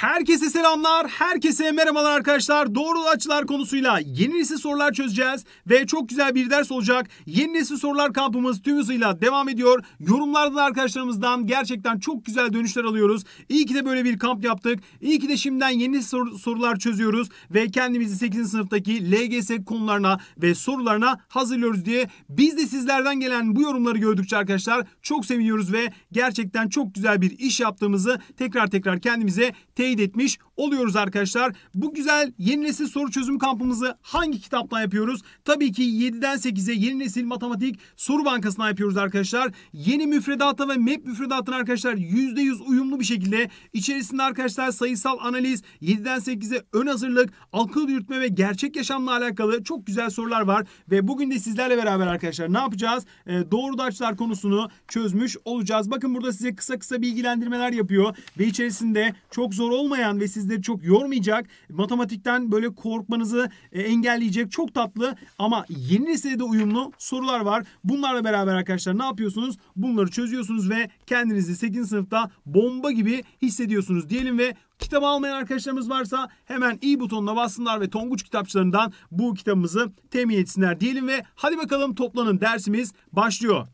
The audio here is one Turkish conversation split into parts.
Herkese selamlar, herkese merhabalar arkadaşlar. Doğru açılar konusuyla yeni nesil sorular çözeceğiz ve çok güzel bir ders olacak. Yeni nesil sorular kampımız tüm hızıyla devam ediyor. Yorumlardan arkadaşlarımızdan gerçekten çok güzel dönüşler alıyoruz. İyi ki de böyle bir kamp yaptık. İyi ki de şimdiden yeni sor sorular çözüyoruz ve kendimizi 8. sınıftaki LGS konularına ve sorularına hazırlıyoruz diye biz de sizlerden gelen bu yorumları gördükçe arkadaşlar çok seviniyoruz ve gerçekten çok güzel bir iş yaptığımızı tekrar tekrar kendimize te kaydetmiş oluyoruz arkadaşlar. Bu güzel yeni nesil soru çözüm kampımızı hangi kitaptan yapıyoruz? Tabii ki 7'den 8'e yeni nesil matematik soru Bankasına yapıyoruz arkadaşlar. Yeni müfredata ve MEP müfredatına arkadaşlar %100 uyumlu bir şekilde içerisinde arkadaşlar sayısal analiz, 7'den 8'e ön hazırlık, akıl yürütme ve gerçek yaşamla alakalı çok güzel sorular var. Ve bugün de sizlerle beraber arkadaşlar ne yapacağız? E, doğru açılar konusunu çözmüş olacağız. Bakın burada size kısa kısa bilgilendirmeler yapıyor ve içerisinde çok zor olmayan ve sizleri çok yormayacak, matematikten böyle korkmanızı e, engelleyecek çok tatlı ama yeni nesile de uyumlu sorular var. Bunlarla beraber arkadaşlar ne yapıyorsunuz? Bunları çözüyorsunuz ve kendinizi 8. sınıfta bomba gibi hissediyorsunuz diyelim ve Kitabı almayan arkadaşlarımız varsa hemen i butonuna bassınlar ve Tonguç kitapçılarından bu kitabımızı temin etsinler diyelim ve hadi bakalım toplanın dersimiz başlıyor.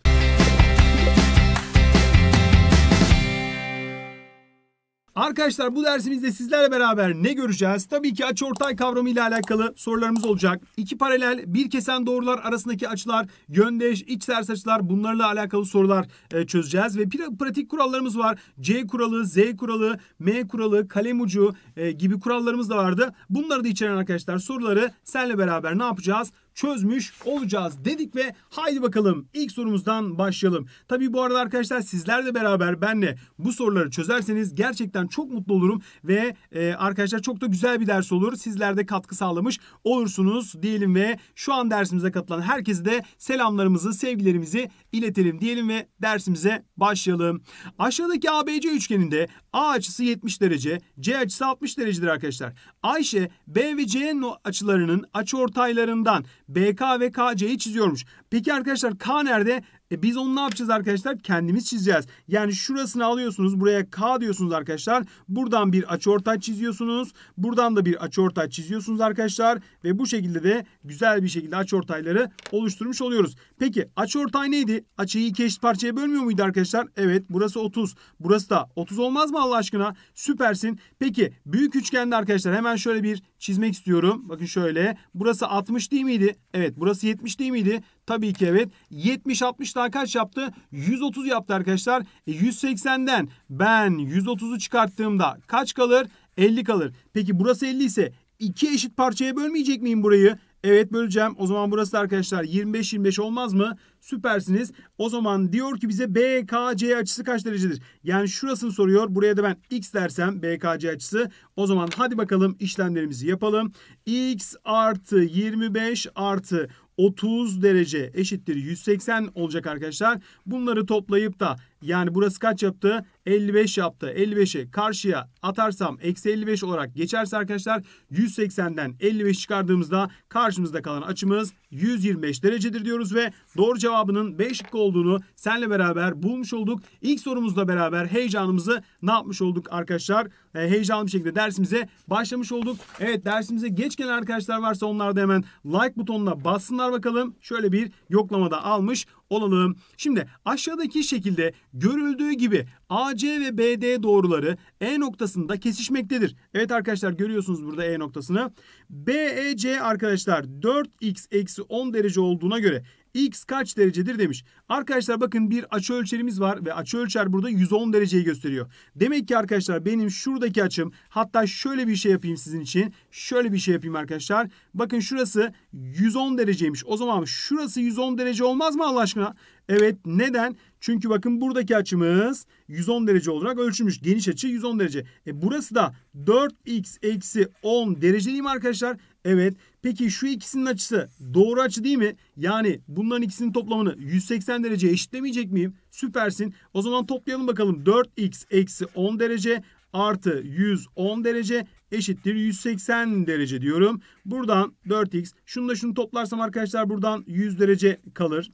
Arkadaşlar bu dersimizde sizlerle beraber ne göreceğiz? Tabii ki açıortay kavramı ile alakalı sorularımız olacak. İki paralel, bir kesen doğrular arasındaki açılar, yöndeş, iç ters açılar bunlarla alakalı sorular e, çözeceğiz. Ve pratik kurallarımız var. C kuralı, Z kuralı, M kuralı, kalem ucu e, gibi kurallarımız da vardı. Bunları da içeren arkadaşlar soruları senle beraber ne yapacağız? çözmüş olacağız dedik ve haydi bakalım ilk sorumuzdan başlayalım. Tabii bu arada arkadaşlar sizler de beraber benle bu soruları çözerseniz gerçekten çok mutlu olurum ve e, arkadaşlar çok da güzel bir ders olur. Sizler de katkı sağlamış olursunuz diyelim ve şu an dersimize katılan herkese de selamlarımızı, sevgilerimizi iletelim diyelim ve dersimize başlayalım. Aşağıdaki ABC üçgeninde A açısı 70 derece, C açısı 60 derecedir arkadaşlar. Ayşe B ve C açılarının açıortaylarından BK ve KC'yi çiziyormuş. Peki arkadaşlar K nerede? E biz onu ne yapacağız arkadaşlar? Kendimiz çizeceğiz. Yani şurasını alıyorsunuz. Buraya K diyorsunuz arkadaşlar. Buradan bir açıortay çiziyorsunuz. Buradan da bir açıortay çiziyorsunuz arkadaşlar. Ve bu şekilde de güzel bir şekilde açıortayları oluşturmuş oluyoruz. Peki açıortay neydi? Açıyı iki eşit parçaya bölmüyor muydu arkadaşlar? Evet burası 30. Burası da 30 olmaz mı Allah aşkına? Süpersin. Peki büyük üçgende arkadaşlar hemen şöyle bir çizmek istiyorum. Bakın şöyle. Burası 60 değil miydi? Evet burası 70 değil miydi? Tabii ki evet. 70-60 daha kaç yaptı? 130 yaptı arkadaşlar. E 180'den ben 130'u çıkarttığımda kaç kalır? 50 kalır. Peki burası 50 ise iki eşit parçaya bölmeyecek miyim burayı? Evet böleceğim. O zaman burası da arkadaşlar 25-25 olmaz mı? Süpersiniz. O zaman diyor ki bize BKC açısı kaç derecedir? Yani şurasını soruyor. Buraya da ben x dersem BKC açısı. O zaman hadi bakalım işlemlerimizi yapalım. x artı 25 artı 30 derece eşittir 180 olacak arkadaşlar. Bunları toplayıp da yani burası kaç yaptı? 55 yaptı. 55'i karşıya atarsam eksi 55 olarak geçerse arkadaşlar 180'den 55 çıkardığımızda karşımızda kalan açımız 125 derecedir diyoruz ve doğru cevabının 5 olduğunu senle beraber bulmuş olduk. İlk sorumuzla beraber heyecanımızı ne yapmış olduk arkadaşlar? Ee, heyecanlı bir şekilde dersimize başlamış olduk. Evet dersimize geç gelen arkadaşlar varsa onlar da hemen like butonuna bassınlar bakalım. Şöyle bir yoklamada almış olalım. Şimdi aşağıdaki şekilde görüldüğü gibi AC ve BD doğruları E noktasında kesişmektedir. Evet arkadaşlar görüyorsunuz burada E noktasını. BEC arkadaşlar 4x eksi 10 derece olduğuna göre x kaç derecedir demiş. Arkadaşlar bakın bir açı ölçerimiz var ve açı ölçer burada 110 dereceyi gösteriyor. Demek ki arkadaşlar benim şuradaki açım hatta şöyle bir şey yapayım sizin için. Şöyle bir şey yapayım arkadaşlar. Bakın şurası 110 dereceymiş. O zaman şurası 110 derece olmaz mı Allah aşkına? Evet neden? Çünkü bakın buradaki açımız 110 derece olarak ölçülmüş. Geniş açı 110 derece. E burası da 4x eksi 10 derece mi arkadaşlar? Evet. Peki şu ikisinin açısı doğru açı değil mi? Yani bunların ikisinin toplamını 180 derece eşitlemeyecek miyim? Süpersin. O zaman toplayalım bakalım. 4x eksi 10 derece artı 110 derece eşittir 180 derece diyorum. Buradan 4x. Şunu da şunu toplarsam arkadaşlar buradan 100 derece kalır.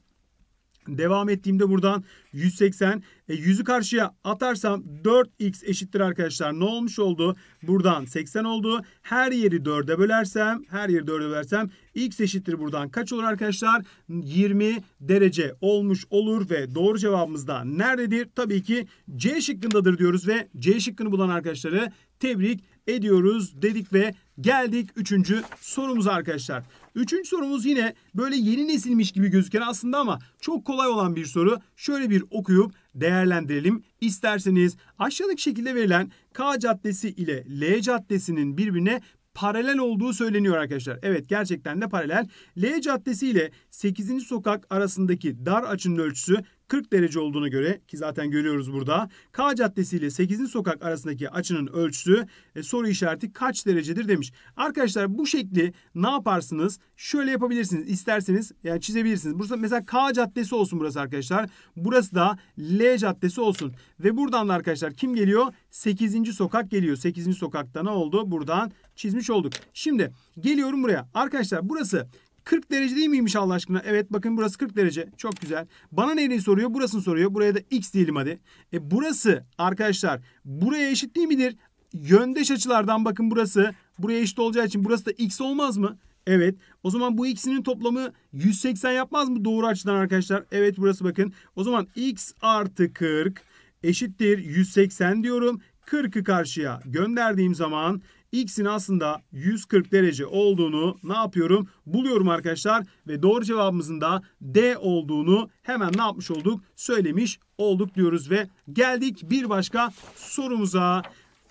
Devam ettiğimde buradan 180. E, 100'ü karşıya atarsam 4x eşittir arkadaşlar. Ne olmuş oldu? Buradan 80 oldu. Her yeri 4'e bölersem, her yeri 4'e bölersem x eşittir buradan kaç olur arkadaşlar? 20 derece olmuş olur ve doğru cevabımız da nerededir? Tabii ki C şıkkındadır diyoruz ve C şıkkını bulan arkadaşları tebrik ediyoruz dedik ve geldik üçüncü sorumuza arkadaşlar. Üçüncü sorumuz yine böyle yeni nesilmiş gibi gözüken aslında ama çok kolay olan bir soru. Şöyle bir okuyup değerlendirelim isterseniz. Aşağıdaki şekilde verilen K caddesi ile L caddesinin birbirine paralel olduğu söyleniyor arkadaşlar. Evet gerçekten de paralel. L Caddesi ile 8. sokak arasındaki dar açının ölçüsü 40 derece olduğuna göre ki zaten görüyoruz burada. K Caddesi ile 8. sokak arasındaki açının ölçüsü e, soru işareti kaç derecedir demiş. Arkadaşlar bu şekli ne yaparsınız? Şöyle yapabilirsiniz. İsterseniz yani çizebilirsiniz. Burası mesela K Caddesi olsun burası arkadaşlar. Burası da L Caddesi olsun. Ve buradan da arkadaşlar kim geliyor? 8. sokak geliyor. 8. sokakta ne oldu? Buradan çizmiş olduk. Şimdi geliyorum buraya. Arkadaşlar burası 40 derece değil miymiş Allah aşkına? Evet bakın burası 40 derece. Çok güzel. Bana nereyi soruyor? Burasını soruyor. Buraya da x diyelim hadi. E burası arkadaşlar buraya eşit değil midir? Yöndeş açılardan bakın burası. Buraya eşit olacağı için burası da x olmaz mı? Evet. O zaman bu x'inin toplamı 180 yapmaz mı doğru açıdan arkadaşlar? Evet burası bakın. O zaman x artı 40 eşittir 180 diyorum. 40'ı karşıya gönderdiğim zaman x'in aslında 140 derece olduğunu ne yapıyorum? Buluyorum arkadaşlar ve doğru cevabımızın da D olduğunu hemen ne yapmış olduk? Söylemiş olduk diyoruz ve geldik bir başka sorumuza.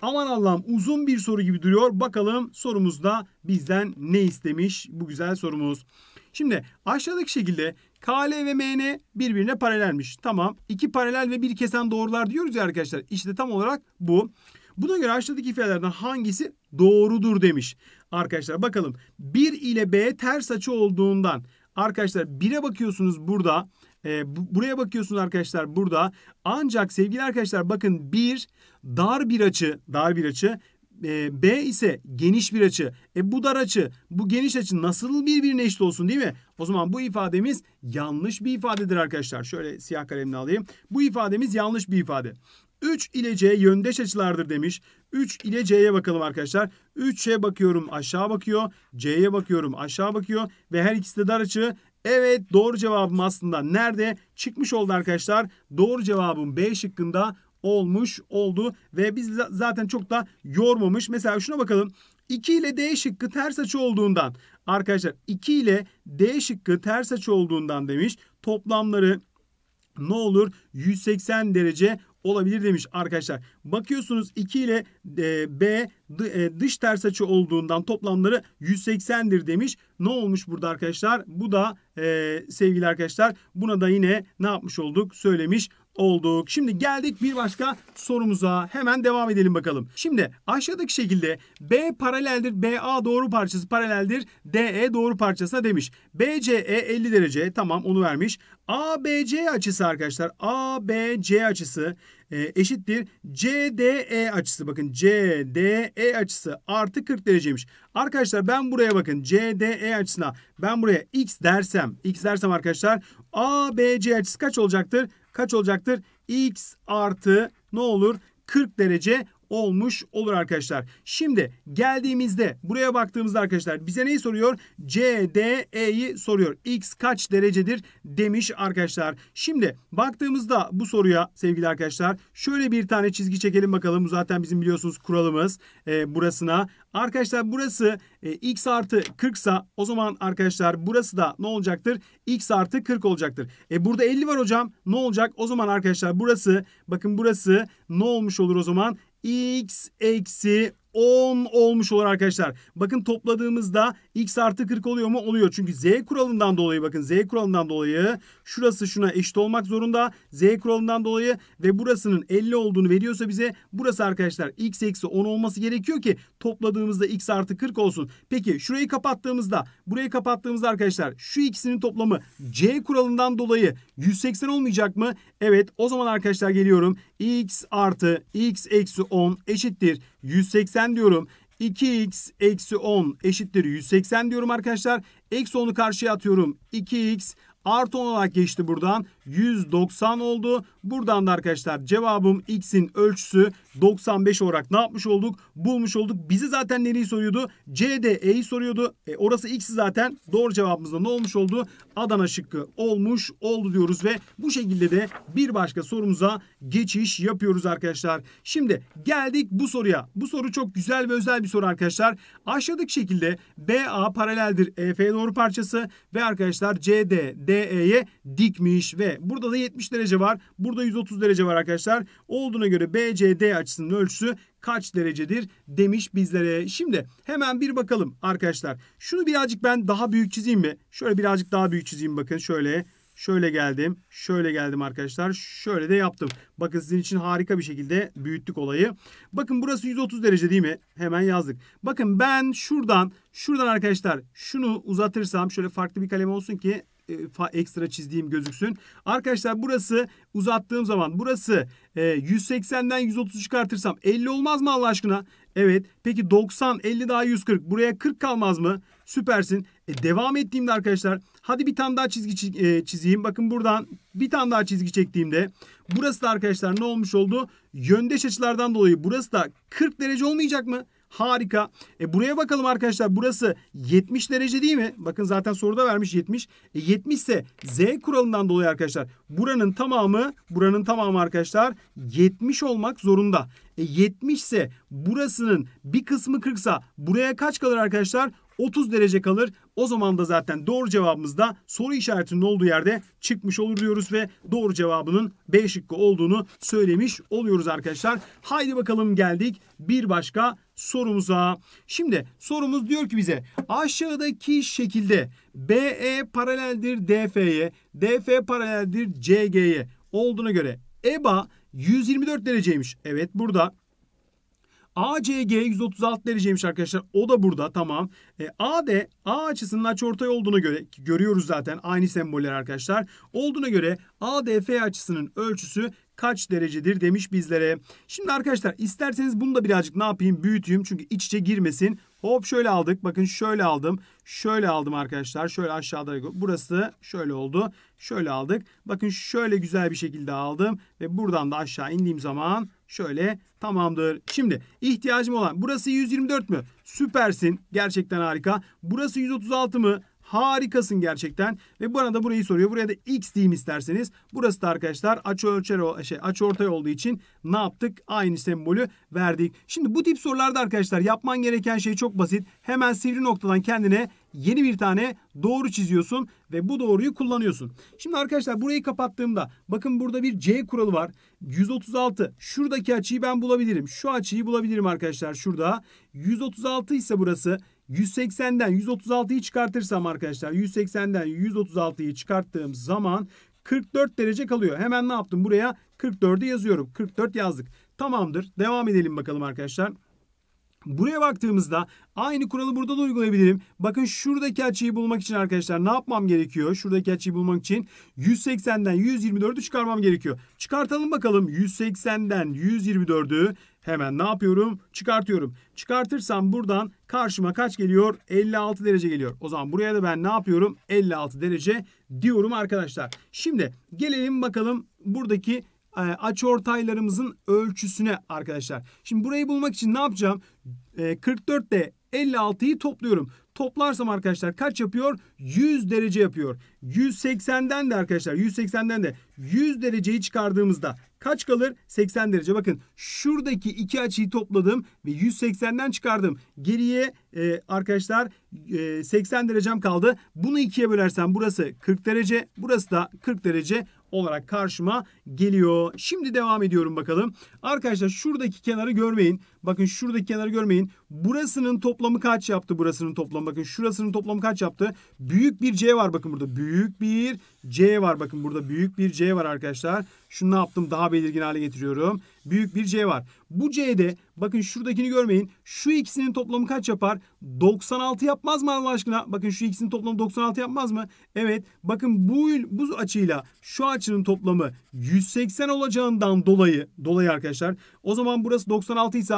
Aman Allah'ım uzun bir soru gibi duruyor. Bakalım sorumuzda bizden ne istemiş bu güzel sorumuz. Şimdi aşağıdaki şekilde KL ve MN birbirine paralelmiş. Tamam. iki paralel ve bir kesen doğrular diyoruz ya arkadaşlar. İşte tam olarak bu. Bu. Buna göre aşağıdaki ifadelerden hangisi doğrudur demiş. Arkadaşlar bakalım 1 ile B ters açı olduğundan arkadaşlar 1'e bakıyorsunuz burada. E, bu, buraya bakıyorsunuz arkadaşlar burada. Ancak sevgili arkadaşlar bakın 1 dar bir açı, dar bir açı. Ee, B ise geniş bir açı. E bu dar açı, bu geniş açı nasıl birbirine eşit olsun değil mi? O zaman bu ifademiz yanlış bir ifadedir arkadaşlar. Şöyle siyah kalemle alayım. Bu ifademiz yanlış bir ifade. 3 ile C yöndeş açılardır demiş. 3 ile C'ye bakalım arkadaşlar. 3'e bakıyorum aşağı bakıyor. C'ye bakıyorum aşağı bakıyor. Ve her ikisi de dar açı. Evet doğru cevabım aslında nerede? Çıkmış oldu arkadaşlar. Doğru cevabım B şıkkında olmuş oldu. Ve biz zaten çok da yormamış. Mesela şuna bakalım. 2 ile D şıkkı ters açı olduğundan arkadaşlar 2 ile D şıkkı ters açı olduğundan demiş toplamları ne olur 180 derece olabilir demiş arkadaşlar. Bakıyorsunuz 2 ile e, B e, dış ters açı olduğundan toplamları 180'dir demiş. Ne olmuş burada arkadaşlar? Bu da e, sevgili arkadaşlar buna da yine ne yapmış olduk? Söylemiş olduk. Şimdi geldik bir başka sorumuza. Hemen devam edelim bakalım. Şimdi aşağıdaki şekilde B paraleldir, BA doğru parçası paraleldir, DE doğru parçasına demiş. BCE 50 derece tamam onu vermiş. ABC açısı arkadaşlar ABC açısı ee, e, eşittir CDE açısı. Bakın CDE açısı artı 40 dereceymiş. Arkadaşlar ben buraya bakın CDE açısına ben buraya x dersem x dersem arkadaşlar ABC açısı kaç olacaktır? Kaç olacaktır? x artı ne olur? 40 derece olmuş olur arkadaşlar. Şimdi geldiğimizde buraya baktığımızda arkadaşlar bize neyi soruyor? CDE'yi soruyor. X kaç derecedir demiş arkadaşlar. Şimdi baktığımızda bu soruya sevgili arkadaşlar şöyle bir tane çizgi çekelim bakalım. zaten bizim biliyorsunuz kuralımız e, burasına. Arkadaşlar burası e, x artı 40 sa o zaman arkadaşlar burası da ne olacaktır? x artı 40 olacaktır. E burada 50 var hocam. Ne olacak? O zaman arkadaşlar burası bakın burası ne olmuş olur o zaman? x eksi 10 olmuş olur arkadaşlar. Bakın topladığımızda x artı 40 oluyor mu? Oluyor. Çünkü z kuralından dolayı bakın z kuralından dolayı şurası şuna eşit olmak zorunda. Z kuralından dolayı ve burasının 50 olduğunu veriyorsa bize burası arkadaşlar x eksi 10 olması gerekiyor ki topladığımızda x artı 40 olsun. Peki şurayı kapattığımızda burayı kapattığımızda arkadaşlar şu ikisinin toplamı c kuralından dolayı 180 olmayacak mı? Evet o zaman arkadaşlar geliyorum x artı x eksi 10 eşittir 180 diyorum. 2x eksi 10 eşittir 180 diyorum arkadaşlar. Eksi 10'u karşıya atıyorum. 2x Artı 10 olarak geçti buradan. 190 oldu. Buradan da arkadaşlar cevabım x'in ölçüsü 95 olarak ne yapmış olduk? Bulmuş olduk. Bizi zaten nereyi soruyordu? C'de soruyordu. E, orası x zaten. Doğru cevabımızda ne olmuş oldu? Adana şıkkı olmuş oldu diyoruz ve bu şekilde de bir başka sorumuza geçiş yapıyoruz arkadaşlar. Şimdi geldik bu soruya. Bu soru çok güzel ve özel bir soru arkadaşlar. Aşağıdaki şekilde BA paraleldir EF doğru parçası ve arkadaşlar CD, DE'ye dikmiş ve burada da 70 derece var. Burada 130 derece var arkadaşlar. Olduğuna göre BCD açısının ölçüsü kaç derecedir demiş bizlere. Şimdi hemen bir bakalım arkadaşlar. Şunu birazcık ben daha büyük çizeyim mi? Şöyle birazcık daha büyük çizeyim bakın şöyle. Şöyle geldim, şöyle geldim arkadaşlar. Şöyle de yaptım. Bakın sizin için harika bir şekilde büyüttük olayı. Bakın burası 130 derece değil mi? Hemen yazdık. Bakın ben şuradan, şuradan arkadaşlar şunu uzatırsam şöyle farklı bir kalem olsun ki e, ekstra çizdiğim gözüksün. Arkadaşlar burası uzattığım zaman burası 180'den e, 130 çıkartırsam 50 olmaz mı Allah aşkına? Evet. Peki 90, 50 daha 140. Buraya 40 kalmaz mı? Süpersin. E, devam ettiğimde arkadaşlar hadi bir tane daha çizgi e, çizeyim. Bakın buradan bir tane daha çizgi çektiğimde burası da arkadaşlar ne olmuş oldu? Yöndeş açılardan dolayı burası da 40 derece olmayacak mı? Harika. E buraya bakalım arkadaşlar. Burası 70 derece değil mi? Bakın zaten soruda vermiş 70. E 70 ise Z kuralından dolayı arkadaşlar buranın tamamı buranın tamamı arkadaşlar 70 olmak zorunda. E 70 ise burasının bir kısmı 40 sa buraya kaç kalır arkadaşlar? 30 derece kalır. O zaman da zaten doğru cevabımız da soru işaretinin olduğu yerde çıkmış olur diyoruz ve doğru cevabının B şıkkı olduğunu söylemiş oluyoruz arkadaşlar. Haydi bakalım geldik bir başka sorumuza. Şimdi sorumuz diyor ki bize aşağıdaki şekilde BE paraleldir DF'ye, DF paraleldir CG'ye olduğuna göre EBA 124 dereceymiş. Evet burada ACG 136 dereceymiş arkadaşlar. O da burada tamam. E, AD A açısının açıortay olduğuna göre görüyoruz zaten aynı semboller arkadaşlar. Olduğuna göre ADF açısının ölçüsü kaç derecedir demiş bizlere. Şimdi arkadaşlar isterseniz bunu da birazcık ne yapayım büyüteyim çünkü iç içe girmesin. Hop şöyle aldık. Bakın şöyle aldım. Şöyle aldım arkadaşlar. Şöyle aşağıda burası şöyle oldu. Şöyle aldık. Bakın şöyle güzel bir şekilde aldım. Ve buradan da aşağı indiğim zaman şöyle tamamdır. Şimdi ihtiyacım olan burası 124 mü? Süpersin. Gerçekten harika. Burası 136 mı? Harikasın gerçekten. Ve bana da burayı soruyor. Buraya da x diyeyim isterseniz. Burası da arkadaşlar açı ölçer şey açı ortay olduğu için ne yaptık? Aynı sembolü verdik. Şimdi bu tip sorularda arkadaşlar yapman gereken şey çok basit. Hemen sivri noktadan kendine yeni bir tane doğru çiziyorsun ve bu doğruyu kullanıyorsun. Şimdi arkadaşlar burayı kapattığımda bakın burada bir C kuralı var. 136 şuradaki açıyı ben bulabilirim. Şu açıyı bulabilirim arkadaşlar şurada. 136 ise burası 180'den 136'yı çıkartırsam arkadaşlar 180'den 136'yı çıkarttığım zaman 44 derece kalıyor. Hemen ne yaptım? Buraya 44'ü yazıyorum. 44 yazdık. Tamamdır. Devam edelim bakalım arkadaşlar. Buraya baktığımızda aynı kuralı burada da uygulayabilirim. Bakın şuradaki açıyı bulmak için arkadaşlar ne yapmam gerekiyor? Şuradaki açıyı bulmak için 180'den 124'ü çıkarmam gerekiyor. Çıkartalım bakalım 180'den 124'ü Hemen ne yapıyorum? Çıkartıyorum. Çıkartırsam buradan karşıma kaç geliyor? 56 derece geliyor. O zaman buraya da ben ne yapıyorum? 56 derece diyorum arkadaşlar. Şimdi gelelim bakalım buradaki e, açıortaylarımızın ölçüsüne arkadaşlar. Şimdi burayı bulmak için ne yapacağım? 44 ile 56'yı topluyorum. Toplarsam arkadaşlar kaç yapıyor? 100 derece yapıyor. 180'den de arkadaşlar 180'den de 100 dereceyi çıkardığımızda kaç kalır? 80 derece. Bakın şuradaki iki açıyı topladım ve 180'den çıkardım. Geriye e, arkadaşlar e, 80 derecem kaldı. Bunu ikiye bölersem burası 40 derece. Burası da 40 derece olarak karşıma geliyor. Şimdi devam ediyorum bakalım. Arkadaşlar şuradaki kenarı görmeyin. Bakın şuradaki kenarı görmeyin. Burasının toplamı kaç yaptı? Burasının toplamı bakın. Şurasının toplamı kaç yaptı? Büyük bir C var bakın burada. Büyük bir C var bakın burada. Büyük bir C var arkadaşlar. Şunu ne yaptım? Daha belirgin hale getiriyorum. Büyük bir C var. Bu C'de bakın şuradakini görmeyin. Şu ikisinin toplamı kaç yapar? 96 yapmaz mı Allah aşkına? Bakın şu ikisinin toplamı 96 yapmaz mı? Evet. Bakın bu, bu açıyla şu açının toplamı 180 olacağından dolayı dolayı arkadaşlar o zaman burası 96 ise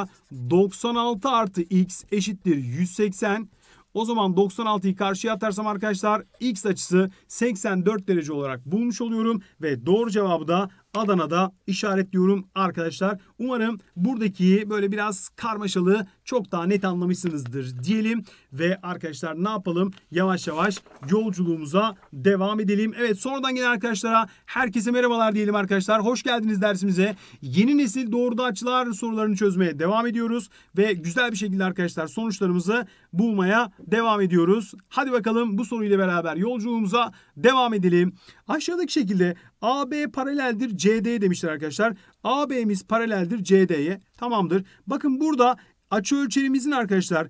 96 artı x eşittir 180. O zaman 96'yı karşıya atarsam arkadaşlar x açısı 84 derece olarak bulmuş oluyorum. Ve doğru cevabı da Adana'da işaretliyorum arkadaşlar. Umarım buradaki böyle biraz karmaşalı çok daha net anlamışsınızdır diyelim. Ve arkadaşlar ne yapalım? Yavaş yavaş yolculuğumuza devam edelim. Evet sonradan gelen arkadaşlara herkese merhabalar diyelim arkadaşlar. Hoş geldiniz dersimize. Yeni nesil doğruda açılar sorularını çözmeye devam ediyoruz. Ve güzel bir şekilde arkadaşlar sonuçlarımızı bulmaya devam ediyoruz. Hadi bakalım bu soruyla beraber yolculuğumuza devam edelim. Aşağıdaki şekilde AB paraleldir CD demişler arkadaşlar. AB'miz paraleldir CD'ye. Tamamdır. Bakın burada açı ölçerimizin arkadaşlar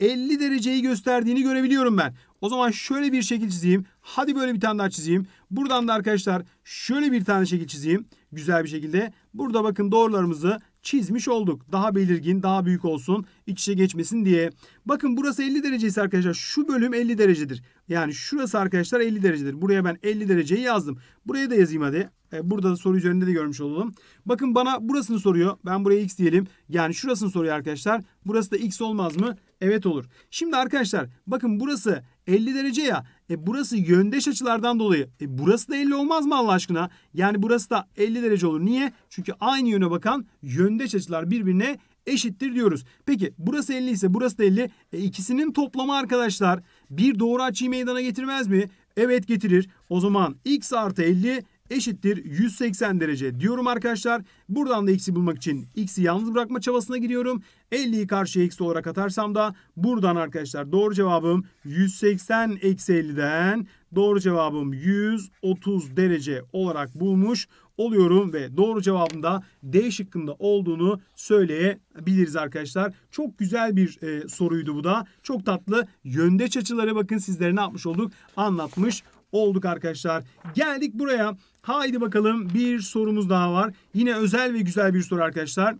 50 e, dereceyi gösterdiğini görebiliyorum ben. O zaman şöyle bir şekil çizeyim. Hadi böyle bir tane daha çizeyim. Buradan da arkadaşlar şöyle bir tane şekil çizeyim. Güzel bir şekilde. Burada bakın doğrularımızı çizmiş olduk. Daha belirgin, daha büyük olsun, iç içe geçmesin diye. Bakın burası 50 derece ise arkadaşlar. Şu bölüm 50 derecedir. Yani şurası arkadaşlar 50 derecedir. Buraya ben 50 dereceyi yazdım. Buraya da yazayım hadi. E, burada da soru üzerinde de görmüş olalım. Bakın bana burasını soruyor. Ben buraya x diyelim. Yani şurasını soruyor arkadaşlar. Burası da x olmaz mı? Evet olur. Şimdi arkadaşlar bakın burası 50 derece ya. E burası yöndeş açılardan dolayı. E burası da 50 olmaz mı Allah aşkına? Yani burası da 50 derece olur. Niye? Çünkü aynı yöne bakan yöndeş açılar birbirine eşittir diyoruz. Peki burası 50 ise burası da 50. E, ikisinin toplamı arkadaşlar bir doğru açıyı meydana getirmez mi? Evet getirir. O zaman x artı 50 eşittir 180 derece diyorum arkadaşlar. Buradan da x'i bulmak için x'i yalnız bırakma çabasına giriyorum. 50'yi karşıya x olarak atarsam da buradan arkadaşlar doğru cevabım 180 eksi 50'den doğru cevabım 130 derece olarak bulmuş oluyorum ve doğru cevabın da D şıkkında olduğunu söyleyebiliriz arkadaşlar. Çok güzel bir e, soruydu bu da. Çok tatlı yöndeç açıları bakın sizlere ne yapmış olduk anlatmış olduk arkadaşlar. Geldik buraya. Haydi bakalım bir sorumuz daha var. Yine özel ve güzel bir soru arkadaşlar.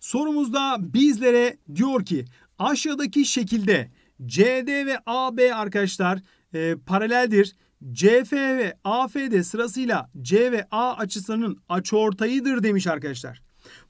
Sorumuzda bizlere diyor ki aşağıdaki şekilde CD ve AB arkadaşlar e, paraleldir. CF ve AF de sırasıyla C ve A açısının açıortayıdır demiş arkadaşlar.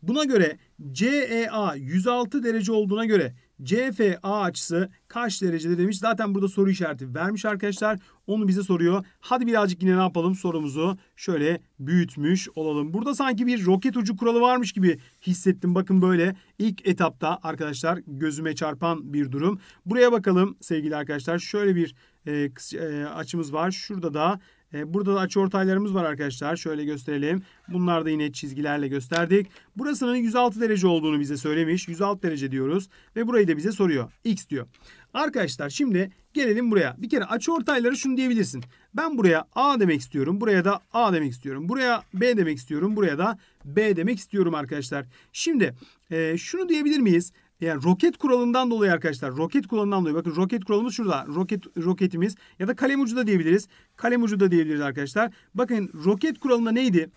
Buna göre CEA 106 derece olduğuna göre CFA açısı kaç derecede demiş. Zaten burada soru işareti vermiş arkadaşlar. Onu bize soruyor. Hadi birazcık yine ne yapalım sorumuzu şöyle büyütmüş olalım. Burada sanki bir roket ucu kuralı varmış gibi hissettim. Bakın böyle ilk etapta arkadaşlar gözüme çarpan bir durum. Buraya bakalım sevgili arkadaşlar. Şöyle bir e, e açımız var. Şurada da e, burada da açı ortaylarımız var arkadaşlar. Şöyle gösterelim. Bunlar da yine çizgilerle gösterdik. Burasının 106 derece olduğunu bize söylemiş. 106 derece diyoruz ve burayı da bize soruyor. X diyor. Arkadaşlar şimdi gelelim buraya. Bir kere açı ortayları şunu diyebilirsin. Ben buraya A demek istiyorum. Buraya da A demek istiyorum. Buraya B demek istiyorum. Buraya da B demek istiyorum arkadaşlar. Şimdi e, şunu diyebilir miyiz? yani roket kuralından dolayı arkadaşlar roket kuralından dolayı bakın roket kuralımız şurada roket roketimiz ya da kalem ucu da diyebiliriz. Kalem ucu da diyebiliriz arkadaşlar. Bakın roket kuralında neydi?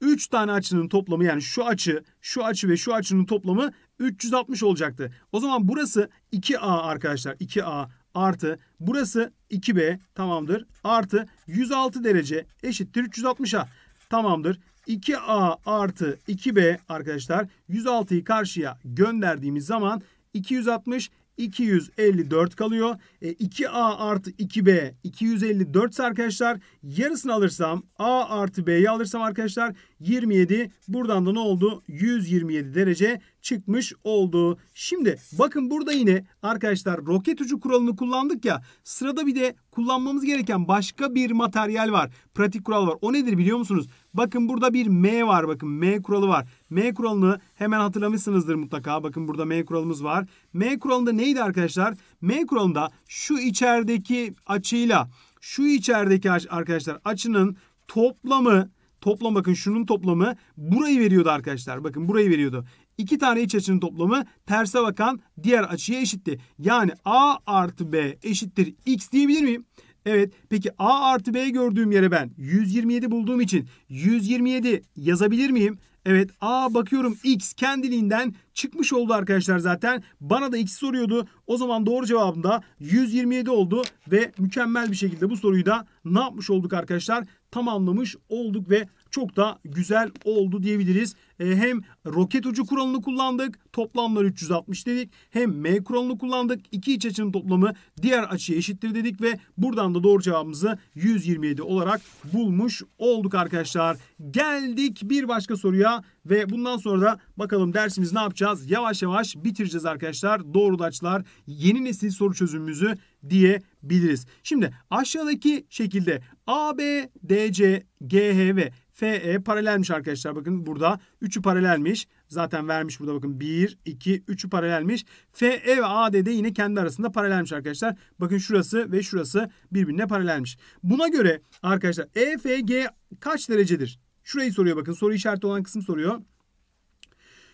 3 tane açının toplamı yani şu açı, şu açı ve şu açının toplamı 360 olacaktı. O zaman burası 2A arkadaşlar. 2A artı burası 2B tamamdır. Artı 106 derece eşittir 360'a tamamdır. 2A artı 2B arkadaşlar 106'yı karşıya gönderdiğimiz zaman 260 254 kalıyor. E, 2A artı 2B 254 arkadaşlar. Yarısını alırsam A artı B'yi alırsam arkadaşlar 27. Buradan da ne oldu? 127 derece çıkmış oldu. Şimdi bakın burada yine arkadaşlar roket ucu kuralını kullandık ya. Sırada bir de kullanmamız gereken başka bir materyal var. Pratik kural var. O nedir biliyor musunuz? Bakın burada bir M var. Bakın M kuralı var. M kuralını hemen hatırlamışsınızdır mutlaka. Bakın burada M kuralımız var. M kuralında neydi arkadaşlar? M kuralında şu içerideki açıyla şu içerideki arkadaşlar açının toplamı Toplam bakın şunun toplamı burayı veriyordu arkadaşlar. Bakın burayı veriyordu. İki tane iç açının toplamı terse bakan diğer açıya eşitti. Yani A artı B eşittir X diyebilir miyim? Evet peki A artı B gördüğüm yere ben 127 bulduğum için 127 yazabilir miyim? Evet A bakıyorum X kendiliğinden çıkmış oldu arkadaşlar zaten. Bana da X soruyordu. O zaman doğru cevabım da 127 oldu ve mükemmel bir şekilde bu soruyu da ne yapmış olduk arkadaşlar? tamamlamış olduk ve çok da güzel oldu diyebiliriz. E, hem roket ucu kuralını kullandık. Toplamlar 360 dedik. Hem M kuralını kullandık. İki iç açının toplamı diğer açıya eşittir dedik ve buradan da doğru cevabımızı 127 olarak bulmuş olduk arkadaşlar. Geldik bir başka soruya ve bundan sonra da bakalım dersimiz ne yapacağız? Yavaş yavaş bitireceğiz arkadaşlar. Doğru açılar yeni nesil soru çözümümüzü diyebiliriz. Şimdi aşağıdaki şekilde A, B, D, C, G, H ve FE paralelmiş arkadaşlar. Bakın burada 3'ü paralelmiş. Zaten vermiş burada bakın 1, 2, 3'ü paralelmiş. FE ve AD de yine kendi arasında paralelmiş arkadaşlar. Bakın şurası ve şurası birbirine paralelmiş. Buna göre arkadaşlar EFG kaç derecedir? Şurayı soruyor bakın. Soru işareti olan kısım soruyor.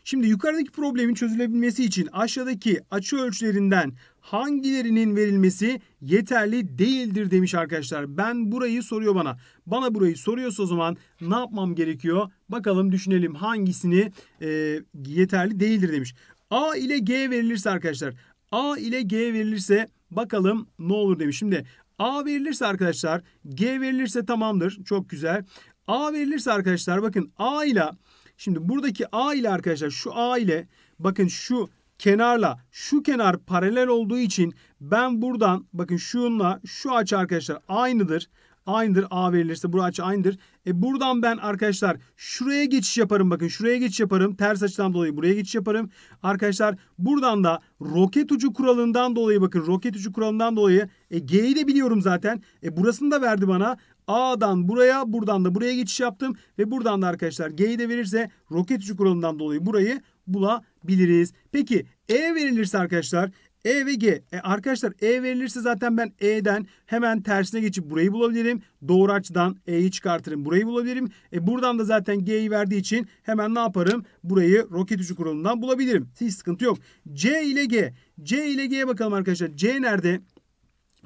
Şimdi yukarıdaki problemin çözülebilmesi için aşağıdaki açı ölçülerinden hangilerinin verilmesi yeterli değildir demiş arkadaşlar. Ben burayı soruyor bana. Bana burayı soruyorsa o zaman ne yapmam gerekiyor? Bakalım düşünelim hangisini e, yeterli değildir demiş. A ile G verilirse arkadaşlar. A ile G verilirse bakalım ne olur demiş. Şimdi A verilirse arkadaşlar G verilirse tamamdır. Çok güzel. A verilirse arkadaşlar bakın A ile Şimdi buradaki A ile arkadaşlar şu A ile bakın şu kenarla şu kenar paralel olduğu için ben buradan bakın şunla şu açı arkadaşlar aynıdır. Aynıdır A verilirse bu açı aynıdır. E buradan ben arkadaşlar şuraya geçiş yaparım. Bakın şuraya geçiş yaparım. Ters açıdan dolayı buraya geçiş yaparım. Arkadaşlar buradan da roket ucu kuralından dolayı bakın roket ucu kuralından dolayı e G'yi de biliyorum zaten. E burasını da verdi bana. A'dan buraya, buradan da buraya geçiş yaptım ve buradan da arkadaşlar G'yi de verirse roket uçu kuralından dolayı burayı bulabiliriz. Peki E verilirse arkadaşlar E ve G. E arkadaşlar E verilirse zaten ben E'den hemen tersine geçip burayı bulabilirim. Doğru açıdan E'yi çıkartırım. Burayı bulabilirim. E buradan da zaten G'yi verdiği için hemen ne yaparım? Burayı roket uçu kuralından bulabilirim. Hiç sıkıntı yok. C ile G. C ile G'ye bakalım arkadaşlar. C nerede?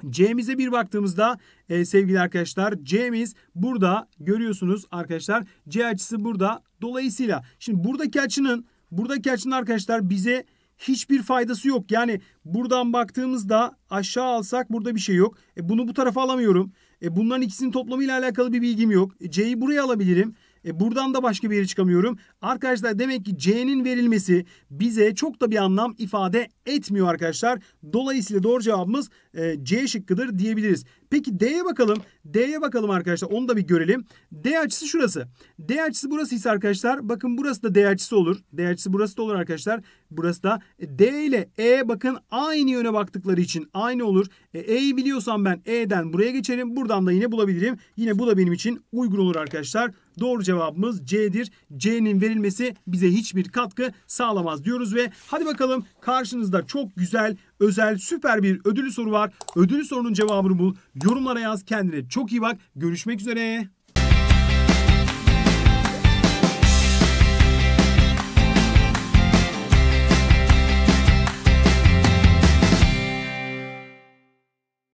C'mize bir baktığımızda e, sevgili arkadaşlar C'miz burada görüyorsunuz arkadaşlar C açısı burada. Dolayısıyla şimdi buradaki açının buradaki açının arkadaşlar bize hiçbir faydası yok. Yani buradan baktığımızda aşağı alsak burada bir şey yok. E, bunu bu tarafa alamıyorum. E, bunların ikisinin toplamıyla alakalı bir bilgim yok. E, C'yi buraya alabilirim. E buradan da başka bir yere çıkamıyorum. Arkadaşlar demek ki C'nin verilmesi bize çok da bir anlam ifade etmiyor arkadaşlar. Dolayısıyla doğru cevabımız e, C şıkkıdır diyebiliriz. Peki D'ye bakalım. D'ye bakalım arkadaşlar. Onu da bir görelim. D açısı şurası. D açısı burası ise arkadaşlar. Bakın burası da D açısı olur. D açısı burası da olur arkadaşlar. Burası da e, D ile E bakın aynı yöne baktıkları için aynı olur. E, E'yi biliyorsam ben E'den buraya geçerim. Buradan da yine bulabilirim. Yine bu da benim için uygun olur arkadaşlar. Doğru cevabımız C'dir. C'nin verilmesi bize hiçbir katkı sağlamaz diyoruz ve hadi bakalım karşınızda çok güzel özel süper bir ödülü soru var. Ödülü sorunun cevabını bul. Yorumlara yaz kendine çok iyi bak. Görüşmek üzere.